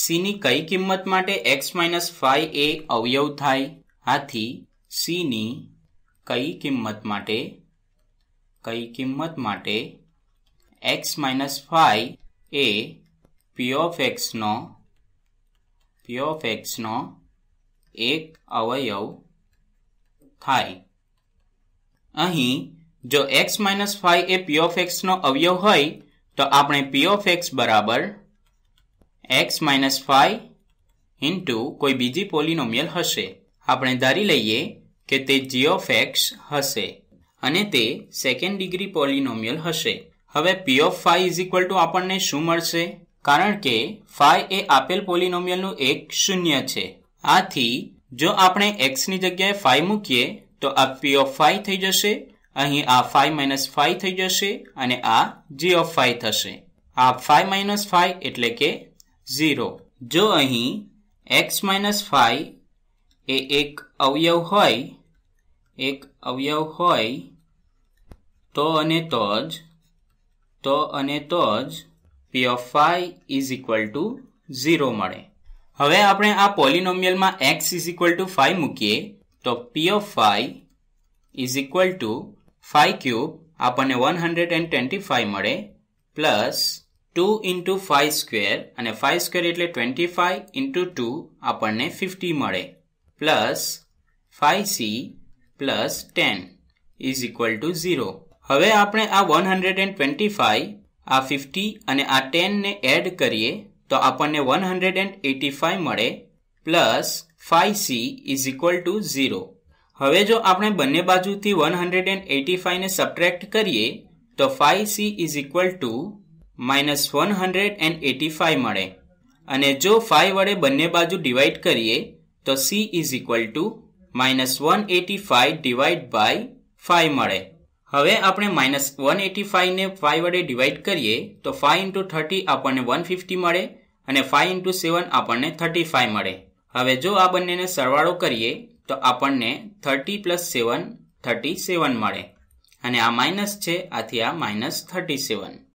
સીની કઈ કિંમત માટે એક્સ માઇનસ ફાઈ એ અવયવ થાય આથી ની કઈ કિંમત માટે કઈ કિંમત માટે એક્સ માઇનસ ફાઈ એ પી ઓફ એક્સનો પી ઓફ એક્સનો એક અવયવ થાય અહીં જો એક્સ માઇનસ ફાઈવ એ પી એક્સનો અવયવ હોય તો આપણે પી ઓફ એક્સ બરાબર એક્સ માઇનસ ફાઇવ ઇન્ટુ કોઈ બીજી પોલિનોમિયલ હશે આપણે ધારી લઈએ કે તે જી ઓફ એક્સ હશે અને તે સેકન્ડ ડિગ્રી પોલિનોમિયલ હશે હવે P of five is equal to આપણને શું મળશે કારણ કે ફાઇવ એ આપેલ પોલિનોમિયલનું એક શૂન્ય છે આથી જો આપણે એક્સની જગ્યાએ ફાઇવ મૂકીએ તો આ પી ઓફ ફાઇવ થઈ જશે અહીં આ ફાઇવ માઇનસ ફાઇવ થઈ જશે અને આ જી ઓફ ફાઇવ થશે આ ફાઇવ માઇનસ ફાઇવ એટલે કે ઝીરો જો અહીં એક્સ માઇનસ ફાઈવ એ એક અવયવ હોય એક અવયવ હોય તો અને તો જ તો અને તો જ P of five is equal to zero મળે હવે આપણે આ પોલિનોમિયલમાં x is equal to five મૂકીએ તો P of five is equal to five cube આપણને one hundred and twenty five મળે plus two into five square અને ફાઇવ સ્ક્વેર એટલે ટ્વેન્ટી ફાઇવ ઇન્ટુ ટુ આપણને ફિફ્ટી મળે plus five C plus ten is equal to zero હવે આપણે આ one hundred and twenty five આ fifty અને આ ટેનને એડ કરીએ તો આપણને one hundred and eighty five મળે plus five C is equal to zero હવે જો આપણે બંને બાજુથી વન હંડ્રેડ એન્ડ એટી ફાઇવને સબટ્રેક્ટ કરીએ તો five C is equal to minus one hundred and eighty five મળે અને જો ફાઇવ વડે બંને બાજુ ડિવાઈડ કરીએ તો C is equal to minus one eighty five divide by five મળે હવે આપણે માઇનસ વન એટી ફાઇવને ફાઇવ વડે ડિવાઈડ કરીએ તો ફાઇવ ઇન્ટુ થર્ટી આપણને વન ફિફ્ટી મળે અને ફાઇવ ઇન્ટુ સેવન આપણને થર્ટી ફાઇવ મળે હવે જો આ બંનેને સરવાળો કરીએ તો આપણને thirty plus seven thirty seven મળે અને આ માઇનસ છે આથી આ માઇનસ થર્ટી સેવન